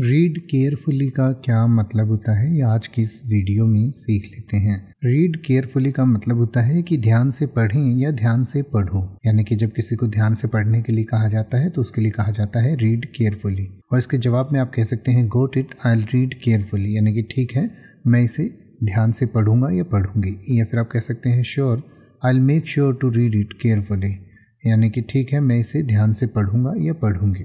read carefully का क्या मतलब होता है ये आज की इस वीडियो में सीख लेते हैं रीड केयरफुली का मतलब होता है कि ध्यान से पढ़ें या ध्यान से पढ़ो यानी कि जब किसी को ध्यान से पढ़ने के लिए कहा जाता है तो उसके लिए कहा जाता है रीड केयरफुली और इसके जवाब में आप कह सकते हैं got it I read carefully यानी कि ठीक है मैं इसे ध्यान से पढ़ूंगा या पढ़ूंगी या फिर आप कह सकते हैं sure I make sure to read it carefully यानी कि ठीक है मैं इसे ध्यान से पढ़ूंगा या पढ़ूंगी